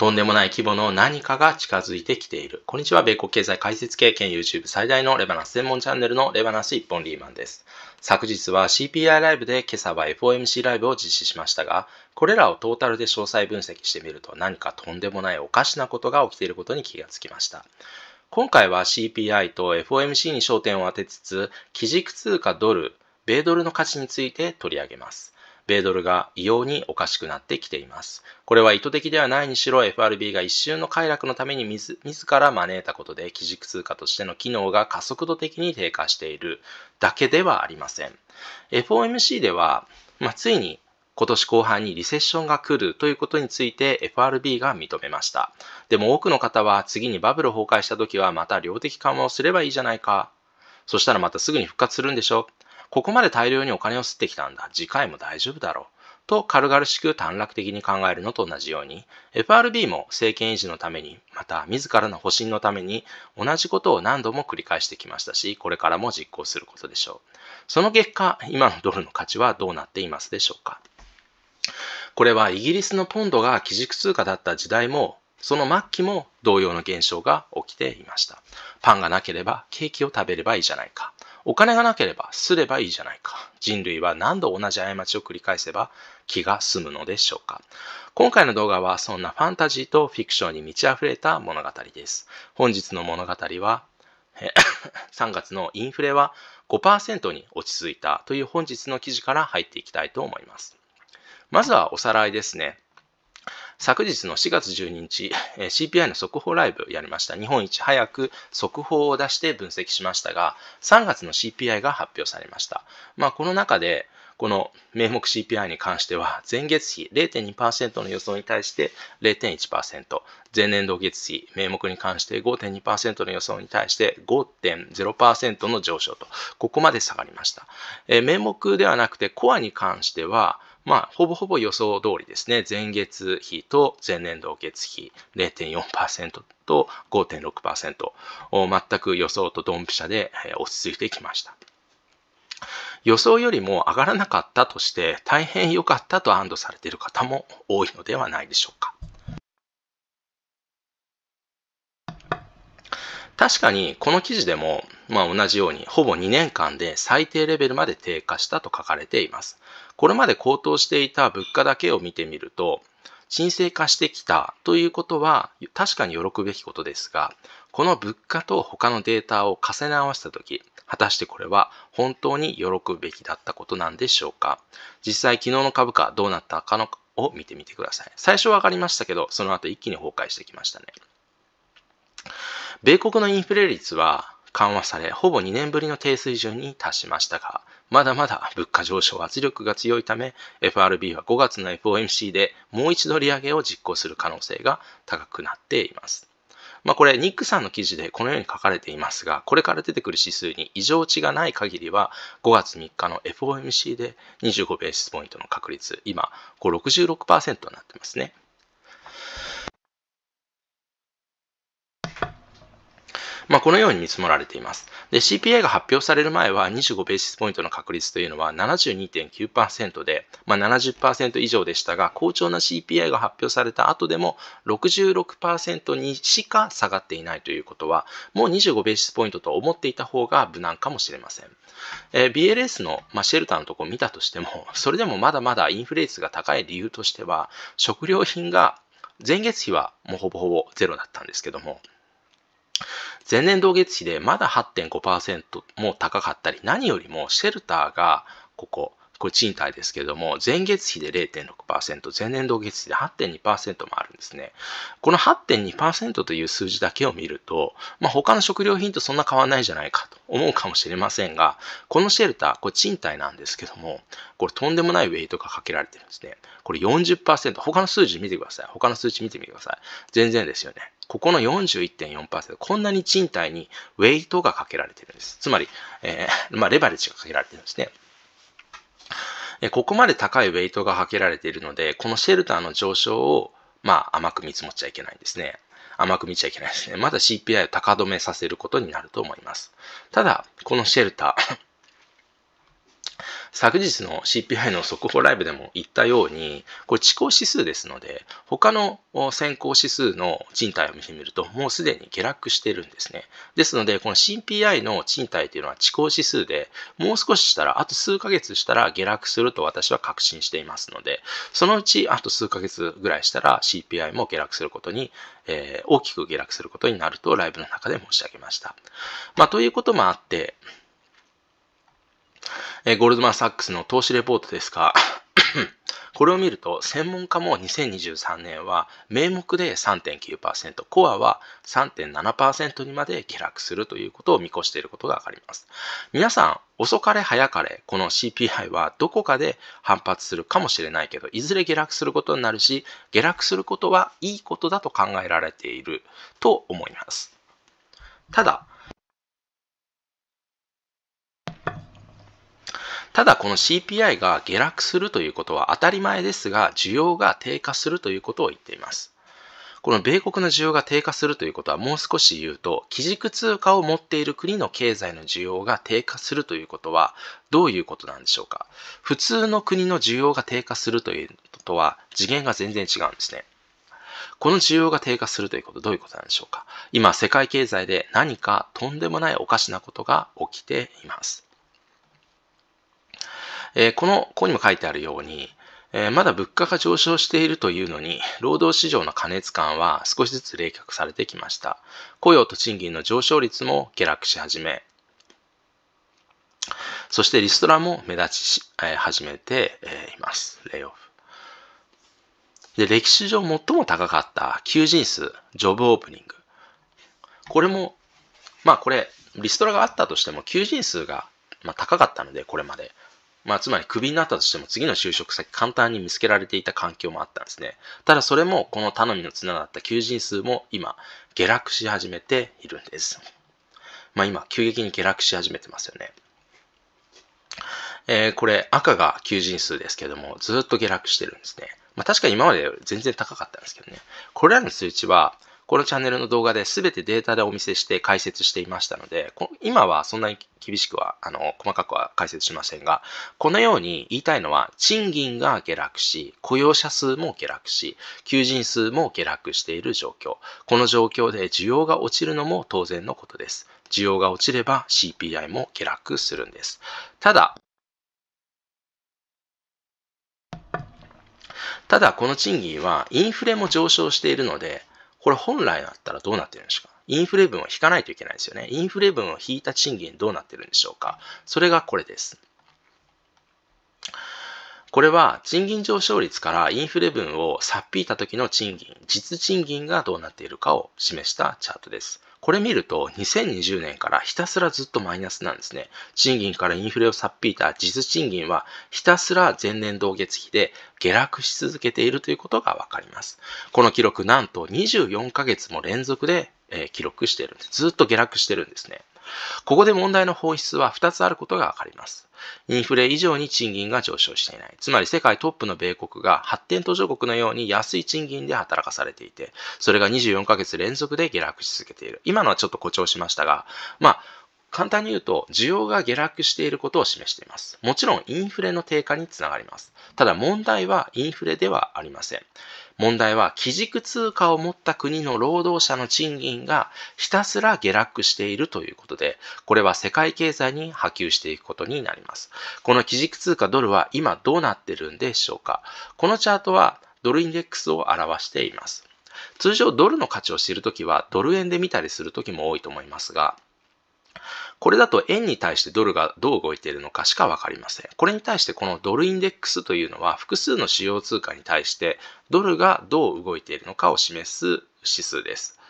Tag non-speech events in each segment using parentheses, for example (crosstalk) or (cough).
とんでもない規模の何かが近づいてきている。こんにちは、米国経済解説経験 YouTube 最大のレバナス専門チャンネルのレバナス一本リーマンです。昨日は CPI ライブで今朝は FOMC ライブを実施しましたが、これらをトータルで詳細分析してみると何かとんでもないおかしなことが起きていることに気がつきました。今回は CPI と FOMC に焦点を当てつつ、基軸通貨ドル、米ドルの価値について取り上げます。米ドルが異様におかしくなってきています。これは意図的ではないにしろ FRB が一瞬の快楽のために自ら招いたことで基軸通貨としての機能が加速度的に低下しているだけではありません。FOMC では、まあ、ついに今年後半にリセッションが来るということについて FRB が認めました。でも多くの方は次にバブル崩壊した時はまた量的緩和をすればいいじゃないか。そしたらまたすぐに復活するんでしょここまで大量にお金を吸ってきたんだ。次回も大丈夫だろう。と軽々しく短絡的に考えるのと同じように、FRB も政権維持のために、また自らの保身のために、同じことを何度も繰り返してきましたし、これからも実行することでしょう。その結果、今のドルの価値はどうなっていますでしょうか。これはイギリスのポンドが基軸通貨だった時代も、その末期も同様の現象が起きていました。パンがなければケーキを食べればいいじゃないか。お金がなければすればいいじゃないか。人類は何度同じ過ちを繰り返せば気が済むのでしょうか。今回の動画はそんなファンタジーとフィクションに満ち溢れた物語です。本日の物語は3 (laughs) 月のインフレは5%に落ち着いたという本日の記事から入っていきたいと思います。まずはおさらいですね。昨日の4月12日、CPI の速報ライブをやりました。日本一早く速報を出して分析しましたが、3月の CPI が発表されました。まあ、この中で、この名目 CPI に関しては、前月比0.2%の予想に対して0.1%、前年同月比名目に関して5.2%の予想に対して5.0%の上昇と、ここまで下がりました。名目ではなくて、コアに関しては、まあ、ほぼほぼ予想通りですね。前月比と前年同月比0.4%と5.6%を全く予想とドンピシャで落ち着いてきました。予想よりも上がらなかったとして大変良かったと安堵されている方も多いのではないでしょうか。確かにこの記事でも、まあ、同じようにほぼ2年間で最低レベルまで低下したと書かれています。これまで高騰していた物価だけを見てみると、沈静化してきたということは確かに喜ぶべきことですが、この物価と他のデータを重ね合わせたとき、果たしてこれは本当に喜ぶべきだったことなんでしょうか実際昨日の株価どうなったかのを見てみてください。最初は上がりましたけど、その後一気に崩壊してきましたね。米国のインフレ率は緩和され、ほぼ2年ぶりの低水準に達しましたが、まだまだ物価上昇圧力が強いため、FRB は5月の FOMC でもう一度利上げを実行する可能性が高くなっています。まあ、これ、ニックさんの記事でこのように書かれていますが、これから出てくる指数に異常値がない限りは、5月3日の FOMC で25ベースポイントの確率、今、こう66%になってますね。まあ、このように見積もられています。で、CPI が発表される前は25ベーシスポイントの確率というのは72.9%で、まあ、70%以上でしたが、好調な CPI が発表された後でも66%にしか下がっていないということは、もう25ベーシスポイントと思っていた方が無難かもしれません。えー、BLS の、まあ、シェルターのところを見たとしても、(laughs) それでもまだまだインフレ率が高い理由としては、食料品が前月比はもうほぼほぼゼロだったんですけども、前年同月比でまだ8.5%も高かったり、何よりもシェルターがここ、これ賃貸ですけれども、前月比で0.6%、前年同月比で8.2%もあるんですね。この8.2%という数字だけを見ると、まあ、他の食料品とそんな変わんないじゃないかと思うかもしれませんが、このシェルター、これ賃貸なんですけども、これとんでもないウェイトがかけられてるんですね。これ40%、他の数字見てください。他の数値見てみてください。全然ですよね。ここの41.4%、こんなに賃貸にウェイトがかけられてるんです。つまり、えー、まあ、レバレッジがかけられてるんですね。ここまで高いウェイトがかけられているので、このシェルターの上昇を、まあ、甘く見積もっちゃいけないんですね。甘く見ちゃいけないですね。まだ CPI を高止めさせることになると思います。ただ、このシェルター昨日の CPI の速報ライブでも言ったように、これ、地高指数ですので、他の先行指数の賃貸を見てみると、もうすでに下落してるんですね。ですので、この CPI の賃貸というのは地行指数で、もう少ししたら、あと数ヶ月したら下落すると私は確信していますので、そのうちあと数ヶ月ぐらいしたら CPI も下落することに、えー、大きく下落することになるとライブの中で申し上げました。まあ、ということもあって、えー、ゴールドマン・サックスの投資レポートですが、(coughs) これを見ると、専門家も2023年は名目で3.9%、コアは3.7%にまで下落するということを見越していることがわかります。皆さん、遅かれ早かれ、この CPI はどこかで反発するかもしれないけど、いずれ下落することになるし、下落することはいいことだと考えられていると思います。ただ、ただこの CPI が下落するということは当たり前ですが、需要が低下するということを言っています。この米国の需要が低下するということはもう少し言うと、基軸通貨を持っている国の経済の需要が低下するということはどういうことなんでしょうか普通の国の需要が低下するということは次元が全然違うんですね。この需要が低下するということはどういうことなんでしょうか今世界経済で何かとんでもないおかしなことが起きています。えー、この、ここにも書いてあるように、えー、まだ物価が上昇しているというのに、労働市場の過熱感は少しずつ冷却されてきました。雇用と賃金の上昇率も下落し始め、そしてリストラも目立ちし、えー、始めて、えいます。レイオフ。で、歴史上最も高かった求人数、ジョブオープニング。これも、まあこれ、リストラがあったとしても求人数が、まあ、高かったので、これまで。まあ、つまりクビになったとしても次の就職先簡単に見つけられていた環境もあったんですね。ただそれもこの頼みの綱だった求人数も今下落し始めているんです。まあ、今急激に下落し始めてますよね。えー、これ赤が求人数ですけどもずっと下落してるんですね。まあ、確かに今まで全然高かったんですけどね。これらの数値はこのチャンネルの動画で全てデータでお見せして解説していましたので、今はそんなに厳しくは、あの、細かくは解説しませんが、このように言いたいのは、賃金が下落し、雇用者数も下落し、求人数も下落している状況。この状況で需要が落ちるのも当然のことです。需要が落ちれば CPI も下落するんです。ただ、ただこの賃金はインフレも上昇しているのでこれ本来だったらどうなってるんですかインフレ分を引かないといけないですよね。インフレ分を引いた賃金どうなってるんでしょうかそれがこれです。これは賃金上昇率からインフレ分を差っ引いた時の賃金、実賃金がどうなっているかを示したチャートです。これ見ると2020年からひたすらずっとマイナスなんですね。賃金からインフレを差っ引いた実賃金はひたすら前年同月比で下落し続けているということがわかります。この記録なんと24ヶ月も連続で、え記録しているんです。ずっと下落してるんですね。ここで問題の本質は2つあることがわかります。インフレ以上に賃金が上昇していない。つまり世界トップの米国が発展途上国のように安い賃金で働かされていて、それが24ヶ月連続で下落し続けている。今のはちょっと誇張しましたが、まあ、簡単に言うと、需要が下落していることを示しています。もちろんインフレの低下につながります。ただ問題はインフレではありません。問題は基軸通貨を持った国の労働者の賃金がひたすら下落しているということで、これは世界経済に波及していくことになります。この基軸通貨ドルは今どうなってるんでしょうかこのチャートはドルインデックスを表しています。通常ドルの価値を知るときはドル円で見たりするときも多いと思いますが、これだと円に対してドルがどう動いているのかしかわかりません。これに対してこのドルインデックスというのは複数の主要通貨に対してドルがどう動いているのかを示す指数です。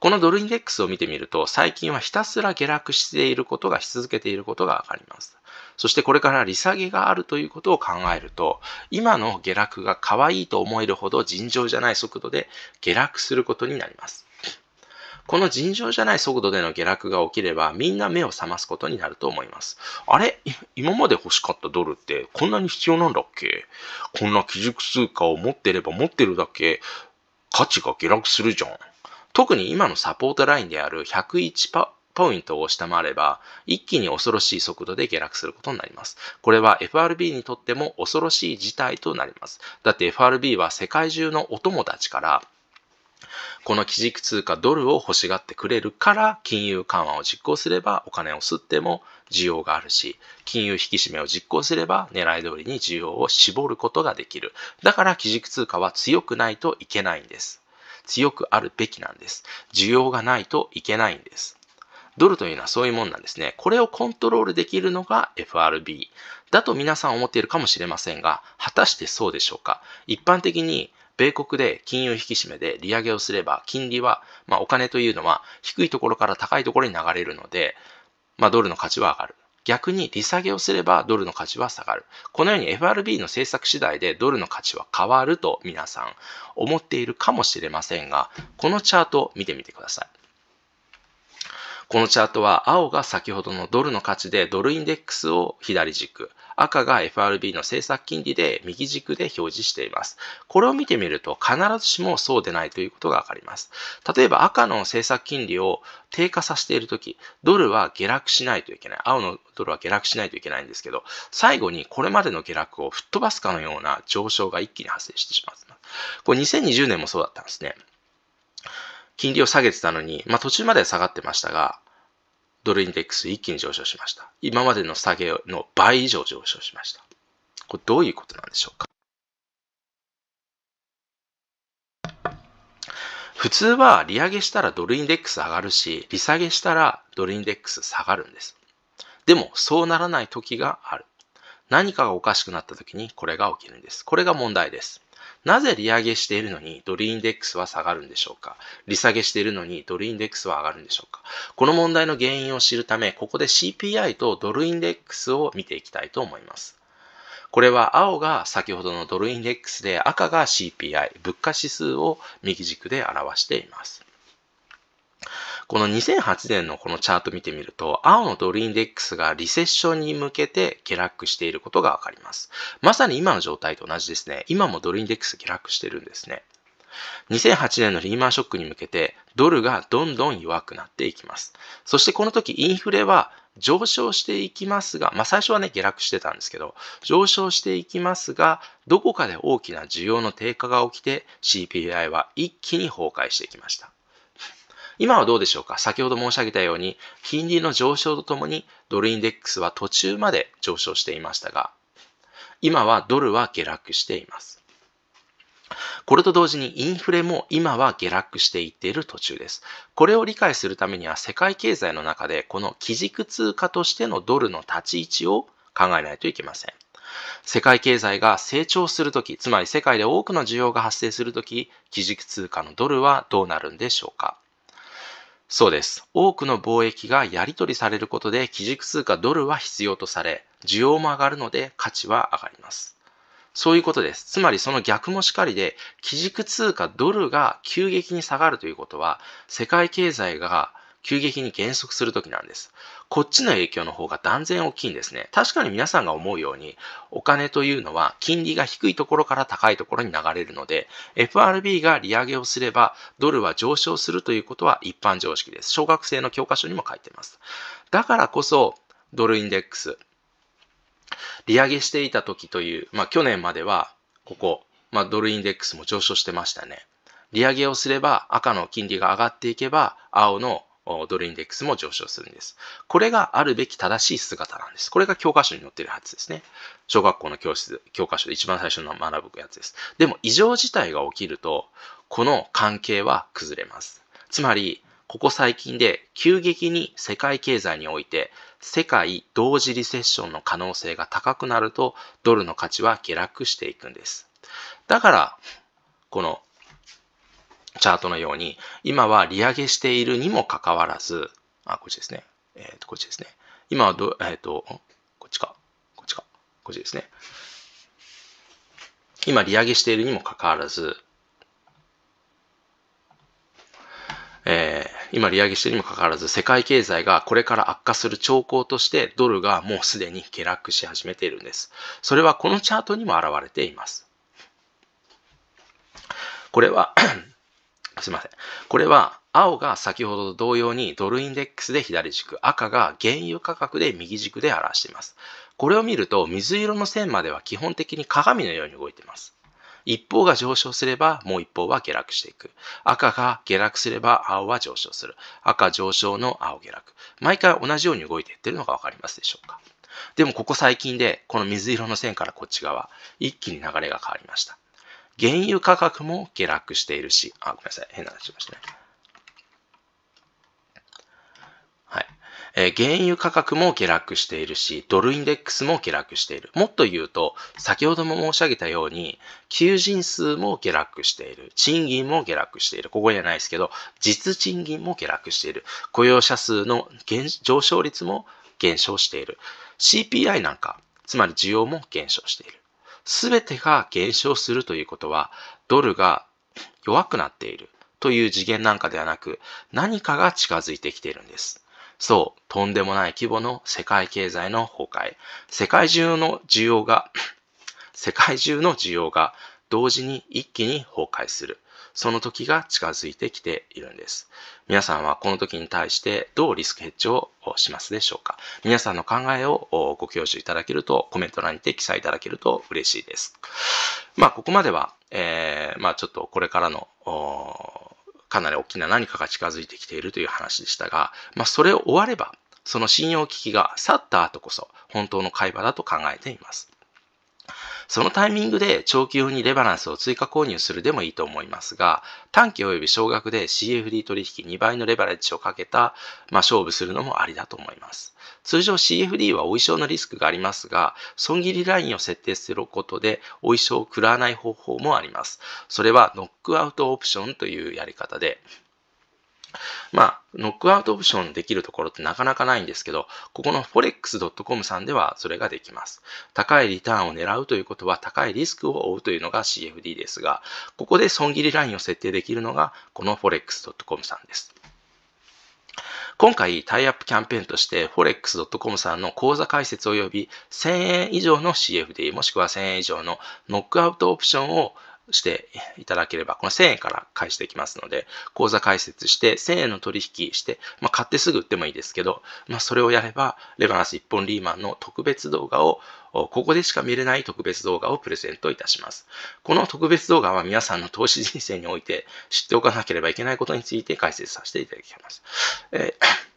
このドルインデックスを見てみると、最近はひたすら下落していることが、し続けていることがわかります。そしてこれから利下げがあるということを考えると、今の下落が可愛いと思えるほど尋常じゃない速度で下落することになります。この尋常じゃない速度での下落が起きれば、みんな目を覚ますことになると思います。あれ今まで欲しかったドルってこんなに必要なんだっけこんな基軸通貨を持ってれば持ってるだけ価値が下落するじゃん。特に今のサポートラインである101%パポイントを下回れば、一気に恐ろしい速度で下落することになります。これは FRB にとっても恐ろしい事態となります。だって FRB は世界中のお友達から、この基軸通貨ドルを欲しがってくれるから金融緩和を実行すればお金を吸っても需要があるし金融引き締めを実行すれば狙い通りに需要を絞ることができるだから基軸通貨は強くないといけないんです強くあるべきなんです需要がないといけないんですドルというのはそういうもんなんですね。これをコントロールできるのが FRB。だと皆さん思っているかもしれませんが、果たしてそうでしょうか一般的に米国で金融引き締めで利上げをすれば、金利は、まあ、お金というのは低いところから高いところに流れるので、まあ、ドルの価値は上がる。逆に利下げをすればドルの価値は下がる。このように FRB の政策次第でドルの価値は変わると皆さん思っているかもしれませんが、このチャートを見てみてください。このチャートは青が先ほどのドルの価値でドルインデックスを左軸、赤が FRB の政策金利で右軸で表示しています。これを見てみると必ずしもそうでないということがわかります。例えば赤の政策金利を低下させているとき、ドルは下落しないといけない。青のドルは下落しないといけないんですけど、最後にこれまでの下落を吹っ飛ばすかのような上昇が一気に発生してしまう。これ2020年もそうだったんですね。金利を下げてたのに、まあ、途中まで下がってましたが、ドルインデックス一気に上昇しました。今までの下げの倍以上上昇しました。これどういうことなんでしょうか普通は利上げしたらドルインデックス上がるし、利下げしたらドルインデックス下がるんです。でも、そうならない時がある。何かがおかしくなった時にこれが起きるんです。これが問題です。なぜ利上げしているのにドルインデックスは下がるんでしょうか利下げしているのにドルインデックスは上がるんでしょうかこの問題の原因を知るため、ここで CPI とドルインデックスを見ていきたいと思います。これは青が先ほどのドルインデックスで赤が CPI、物価指数を右軸で表しています。この2008年のこのチャート見てみると、青のドルインデックスがリセッションに向けて下落していることがわかります。まさに今の状態と同じですね。今もドルインデックス下落してるんですね。2008年のリーマンショックに向けてドルがどんどん弱くなっていきます。そしてこの時インフレは上昇していきますが、まあ、最初はね、下落してたんですけど、上昇していきますが、どこかで大きな需要の低下が起きて、CPI は一気に崩壊していきました。今はどうでしょうか先ほど申し上げたように、金利の上昇とともにドルインデックスは途中まで上昇していましたが、今はドルは下落しています。これと同時にインフレも今は下落していっている途中です。これを理解するためには世界経済の中でこの基軸通貨としてのドルの立ち位置を考えないといけません。世界経済が成長するとき、つまり世界で多くの需要が発生するとき、基軸通貨のドルはどうなるんでしょうかそうです。多くの貿易がやり取りされることで基軸通貨ドルは必要とされ、需要も上がるので価値は上がります。そういうことです。つまりその逆もしかりで、基軸通貨ドルが急激に下がるということは、世界経済が急激に減速する時なんです。こっちの影響の方が断然大きいんですね。確かに皆さんが思うように、お金というのは金利が低いところから高いところに流れるので、FRB が利上げをすれば、ドルは上昇するということは一般常識です。小学生の教科書にも書いてます。だからこそ、ドルインデックス、利上げしていた時という、まあ去年までは、ここ、まあドルインデックスも上昇してましたね。利上げをすれば赤の金利が上がっていけば青のドルインデックスも上昇するんです。これがあるべき正しい姿なんです。これが教科書に載ってるはずですね。小学校の教室、教科書で一番最初の学ぶやつです。でも異常事態が起きると、この関係は崩れます。つまり、ここ最近で急激に世界経済において世界同時リセッションの可能性が高くなるとドルの価値は下落していくんです。だから、このチャートのように、今は利上げしているにもかかわらず、あ、こっちですね。えっ、ー、と、こっちですね。今はど、えっ、ー、と、こっちか。こっちか。こっちですね。今、利上げしているにもかかわらず、えー、今利上げしているにもかかわらず、世界経済がこれから悪化する兆候として、ドルがもうすでに下落し始めているんです。それはこのチャートにも表れています。これはすいません。これは、青が先ほどと同様にドルインデックスで左軸、赤が原油価格で右軸で表しています。これを見ると、水色の線までは基本的に鏡のように動いています。一方が上昇すれば、もう一方は下落していく。赤が下落すれば、青は上昇する。赤上昇の青下落。毎回同じように動いていってるのがわかりますでしょうか。でもここ最近で、この水色の線からこっち側、一気に流れが変わりました。原油価格も下落しているし、あ、ごめんなさい、変な話しましたね。はい。えー、原油価格も下落しているし、ドルインデックスも下落している。もっと言うと、先ほども申し上げたように、求人数も下落している。賃金も下落している。ここじゃないですけど、実賃金も下落している。雇用者数の上昇率も減少している。CPI なんか、つまり需要も減少している。全てが減少するということは、ドルが弱くなっているという次元なんかではなく、何かが近づいてきているんです。そう、とんでもない規模の世界経済の崩壊。世界中の需要が、世界中の需要が同時に一気に崩壊する。その時が近づいてきているんです。皆さんはこの時に対してどうリスクヘッジをしますでしょうか皆さんの考えをご教授いただけると、コメント欄にて記載いただけると嬉しいです。まあ、ここまでは、えー、まあ、ちょっとこれからの、かなり大きな何かが近づいてきているという話でしたが、まあ、それを終われば、その信用危機が去った後こそ本当の会話だと考えています。そのタイミングで長期用にレバランスを追加購入するでもいいと思いますが、短期及び少額で CFD 取引2倍のレバレッジをかけた、まあ、勝負するのもありだと思います。通常 CFD はお衣装のリスクがありますが、損切りラインを設定することでお衣装を食らわない方法もあります。それはノックアウトオプションというやり方で、まあ、ノックアウトオプションできるところってなかなかないんですけど、ここの forex.com さんではそれができます。高いリターンを狙うということは高いリスクを負うというのが CFD ですが、ここで損切りラインを設定できるのがこの forex.com さんです。今回タイアップキャンペーンとして forex.com さんの口座開設及び1000円以上の CFD もしくは1000円以上のノックアウトオプションをしていただければ、この1000円から返していきますので、口座開設して1000円の取引して、まあ、買ってすぐ売ってもいいですけど、まあ、それをやれば、レバナス一本リーマンの特別動画を、ここでしか見れない特別動画をプレゼントいたします。この特別動画は皆さんの投資人生において知っておかなければいけないことについて解説させていただきます。えー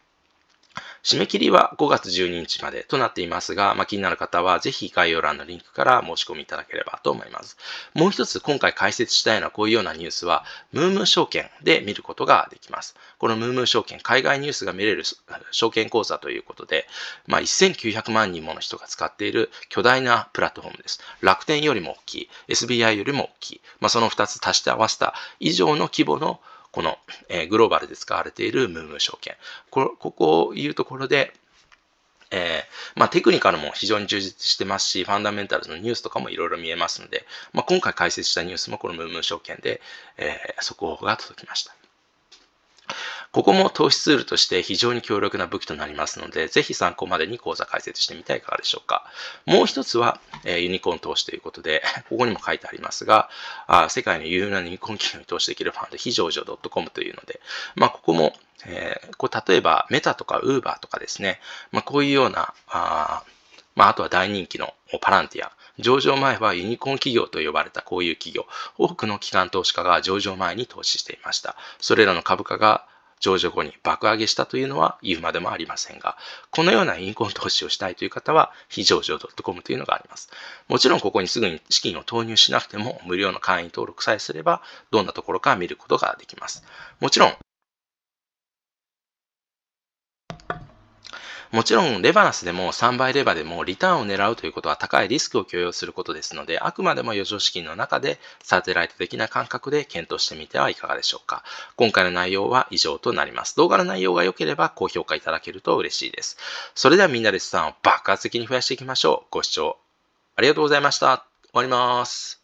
締め切りは5月12日までとなっていますが、まあ、気になる方はぜひ概要欄のリンクから申し込みいただければと思います。もう一つ今回解説したいのはこういうようなニュースは、ムームー証券で見ることができます。このムームー証券、海外ニュースが見れる証券講座ということで、まあ、1900万人もの人が使っている巨大なプラットフォームです。楽天よりも大きい、SBI よりも大きい、まあ、その2つ足して合わせた以上の規模のこの、えー、グローバルで使われているムームー証券。ここを言うところで、えー、まあ、テクニカルも非常に充実してますし、ファンダメンタルズのニュースとかもいろいろ見えますので、まあ、今回解説したニュースもこのムームー証券で、えー、速報が届きました。ここも投資ツールとして非常に強力な武器となりますので、ぜひ参考までに講座解説してみてはいかがでしょうか。もう一つは、えー、ユニコーン投資ということで、ここにも書いてありますが、あ世界の有名なユニコーン企業に投資できるファンド、非常上 .com というので、まあ、ここも、えー、こう例えばメタとかウーバーとかですね、まあ、こういうような、あまあ、あとは大人気のパランティア、上場前はユニコーン企業と呼ばれたこういう企業、多くの機関投資家が上場前に投資していました。それらの株価が上場後に爆上げしたというのは言うまでもありませんが、このようなインコン投資をしたいという方は、非上場 .com というのがあります。もちろんここにすぐに資金を投入しなくても、無料の会員登録さえすれば、どんなところか見ることができます。もちろん、もちろん、レバナスでも3倍レバでもリターンを狙うということは高いリスクを許容することですので、あくまでも余剰資金の中でサテライト的な感覚で検討してみてはいかがでしょうか。今回の内容は以上となります。動画の内容が良ければ高評価いただけると嬉しいです。それではみんなで資産を爆発的に増やしていきましょう。ご視聴ありがとうございました。終わります。